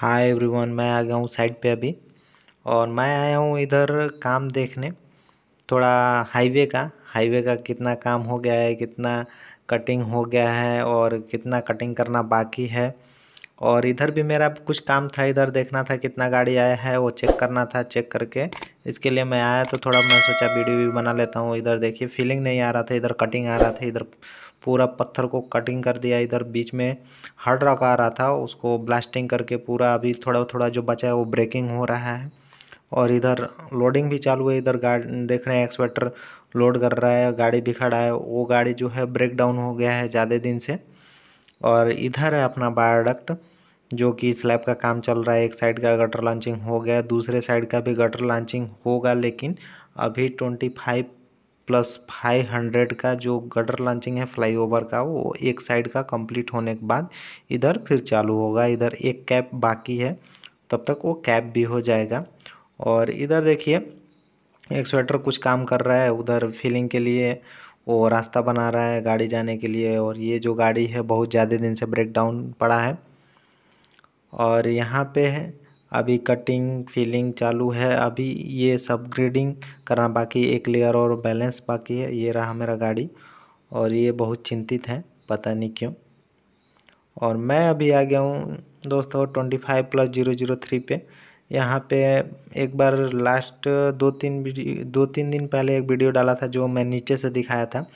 hi everyone मैं आ गया हूँ साइड पे अभी और मैं आया हूँ इधर काम देखने थोड़ा हाईवे का हाईवे का कितना काम हो गया है कितना कटिंग हो गया है और कितना कटिंग करना बाकी है और इधर भी मेरा कुछ काम था इधर देखना था कितना गाड़ी आया है वो चेक करना था चेक करके इसके लिए मैं आया तो थोड़ा मैं सोचा वीडियो भी बना लेता हूँ इधर देखिए फीलिंग नहीं आ रहा था इधर कटिंग आ रहा था इधर पूरा पत्थर को कटिंग कर दिया इधर बीच में हर्ड रॉक आ रहा था उसको ब्लास्टिंग करके पूरा अभी थोड़ा थोड़ा जो बचा है वो ब्रेकिंग हो रहा है और इधर लोडिंग भी चालू है इधर गाड़ी देख रहे हैं एक्सवेटर लोड कर रहा है गाड़ी भी खड़ा है वो गाड़ी जो है ब्रेक डाउन हो गया है ज़्यादा दिन से और इधर है अपना बायोडक्ट जो कि स्लैब का काम चल रहा है एक साइड का गटर लॉन्चिंग हो गया दूसरे साइड का भी गटर लॉन्चिंग होगा लेकिन अभी twenty five plus five hundred का जो गटर लॉन्चिंग है फ्लाईओवर का वो एक साइड का कंप्लीट होने के बाद इधर फिर चालू होगा इधर एक कैप बाकी है तब तक वो कैप भी हो जाएगा और इधर देखिए एक स्वेटर कुछ काम कर रहा है उधर फिलिंग के लिए वो रास्ता बना रहा है गाड़ी जाने के लिए और ये जो गाड़ी है बहुत ज़्यादा दिन से ब्रेक डाउन पड़ा है और यहाँ पे है अभी कटिंग फीलिंग चालू है अभी ये सब ग्रेडिंग करना बाकी एक लेयर और बैलेंस बाकी है ये रहा मेरा गाड़ी और ये बहुत चिंतित हैं पता नहीं क्यों और मैं अभी आ गया हूँ दोस्तों twenty five plus zero zero three पे यहाँ पे एक बार लास्ट दो तीन दो तीन दिन पहले एक वीडियो डाला था जो मैं नीचे से दिखाया था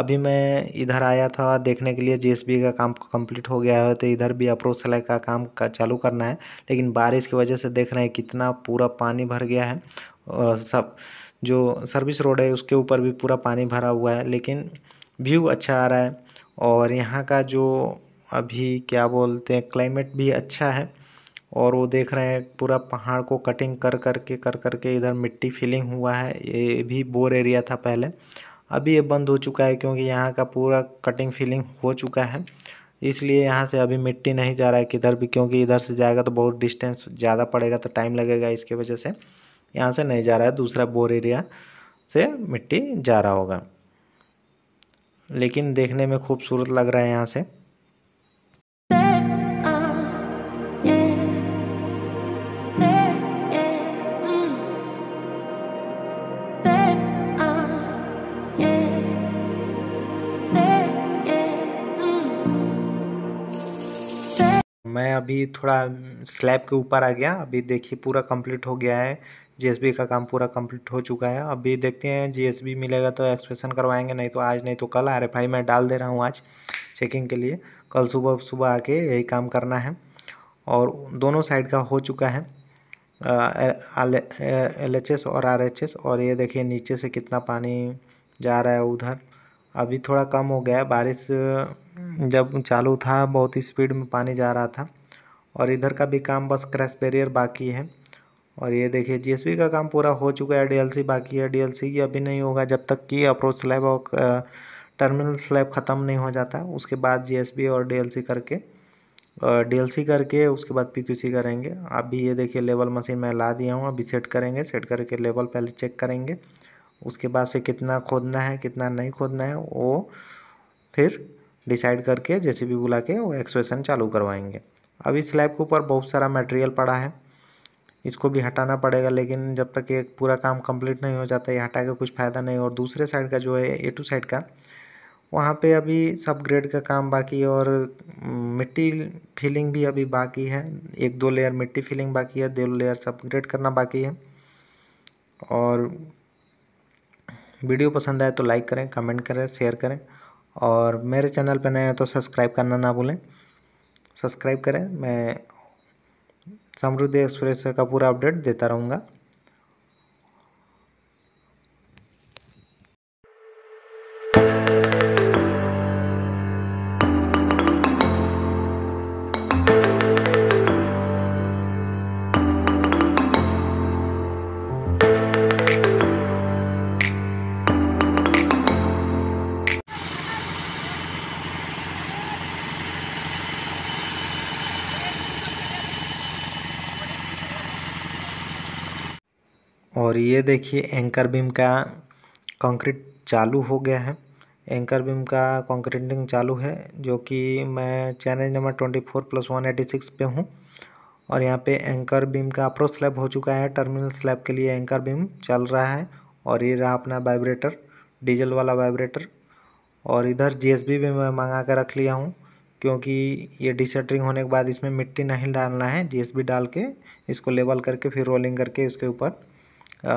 अभी मैं इधर आया था देखने के लिए जेएसबी का काम कंप्लीट हो गया है तो इधर भी अप्रोच सिलाई का काम का चालू करना है लेकिन बारिश की वजह से देख रहे हैं कितना पूरा पानी भर गया है और सब जो सर्विस रोड है उसके ऊपर भी पूरा पानी भरा हुआ है लेकिन व्यू अच्छा आ रहा है और यहाँ का जो अभी क्या बोलते हैं क्लाइमेट भी अच्छा है और वो देख रहे हैं पूरा पहाड़ को कटिंग कर कर के कर कर के इधर मिट्टी फिलिंग हुआ है ये भी बोर एरिया था पहले अभी ये बंद हो चुका है क्योंकि यहाँ का पूरा कटिंग फिलिंग हो चुका है इसलिए यहाँ से अभी मिट्टी नहीं जा रहा है किधर भी क्योंकि इधर से जाएगा तो बहुत डिस्टेंस ज़्यादा पड़ेगा तो टाइम लगेगा इसके वजह से यहाँ से नहीं जा रहा है दूसरा बोर एरिया से मिट्टी जा रहा होगा लेकिन देखने में खूबसूरत लग रहा है यहाँ से मैं अभी थोड़ा स्लैब के ऊपर आ गया अभी देखिए पूरा कंप्लीट हो गया है जीएसबी का काम पूरा कंप्लीट हो चुका है अभी देखते हैं जीएसबी मिलेगा तो एक्सप्रेशन करवाएंगे नहीं तो आज नहीं तो कल आर एफ आई मैं डाल दे रहा हूँ आज चेकिंग के लिए कल सुबह सुबह आके यही काम करना है और दोनों साइड का हो चुका है एल एच एस और आर एच एस और ये देखिए नीचे से कितना पानी जा रहा है उधर अभी थोड़ा कम हो गया है बारिश जब चालू था बहुत ही स्पीड में पानी जा रहा था और इधर का भी काम बस क्रैश बैरियर बाकी है और ये देखिए जीएसबी का काम पूरा हो चुका है डीएलसी बाकी है डीएलसी ये अभी नहीं होगा जब तक कि अप्रोच स्लैब और टर्मिनल स्लैब ख़त्म नहीं हो जाता उसके बाद जीएसबी और डीएलसी करके डीएलसी करके उसके बाद पीक्यूसी करेंगे अभी ये देखिए लेवल मशीन में ला दिया हूँ अभी सेट करेंगे सेट करके लेवल पहले चेक करेंगे उसके बाद से कितना खोदना है कितना नहीं खोदना है वो फिर डिसाइड करके जैसे भी बुला के वो एक्सप्रेशन चालू करवाएंगे अब इस स्लैब के ऊपर बहुत सारा मटेरियल पड़ा है इसको भी हटाना पड़ेगा लेकिन जब तक ये पूरा काम कंप्लीट नहीं हो जाता ये हटा के कुछ फ़ायदा नहीं और दूसरे साइड का जो है ए टू साइड का वहाँ पे अभी सब ग्रेड का काम बाकी है और मिट्टी फिलिंग भी अभी बाकी है एक दो लेयर मिट्टी फिलिंग बाकी है दो लेयर सब ग्रेड करना बाकी है और वीडियो पसंद आए तो लाइक करें कमेंट करें शेयर करें और मेरे चैनल पर नए हैं तो सब्सक्राइब करना ना भूलें सब्सक्राइब करें मैं समृद्धि एक्सप्रेस का पूरा अपडेट देता रहूँगा और ये देखिए एंकर बीम का कंक्रीट चालू हो गया है एंकर बीम का कंक्रीटिंग चालू है जो कि मैं challenge number twenty four plus one eighty six पे हूँ और यहाँ पे एंकर बीम का अप्रोच स्लैब हो चुका है टर्मिनल स्लैब के लिए एंकर बीम चल रहा है और ये रहा अपना वाइब्रेटर डीजल वाला वाइब्रेटर और इधर जीएसबी भी मैं मंगा कर रख लिया हूँ क्योंकि ये डिसटरिंग होने के बाद इसमें मिट्टी नहीं डालना है जीएसबी डाल के इसको लेवल करके फिर रोलिंग करके इसके ऊपर और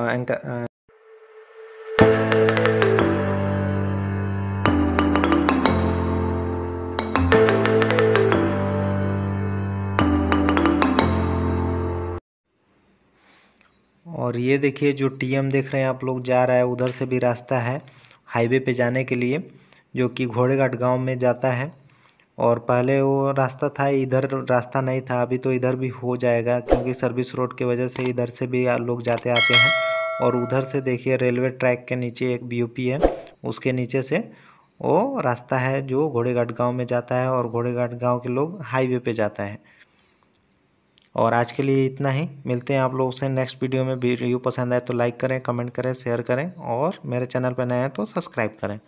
ये देखिए जो टीएम देख रहे हैं आप लोग जा रहा है उधर से भी रास्ता है हाईवे पे जाने के लिए जो कि घोड़ेघाट गांव में जाता है और पहले वो रास्ता था इधर रास्ता नहीं था अभी तो इधर भी हो जाएगा क्योंकि सर्विस रोड की वजह से इधर से भी लोग जाते आते हैं और उधर से देखिए रेलवे ट्रैक के नीचे एक बीओपी है उसके नीचे से वो रास्ता है जो घोड़ेघाट गांव में जाता है और घोड़ेघाट गांव के लोग हाईवे पे जाता है और आज के लिए इतना ही मिलते हैं आप लोगों से नेक्स्ट वीडियो में वीडियो पसंद आए तो लाइक करें कमेंट करें शेयर करें और मेरे चैनल पर नए हैं तो सब्सक्राइब करें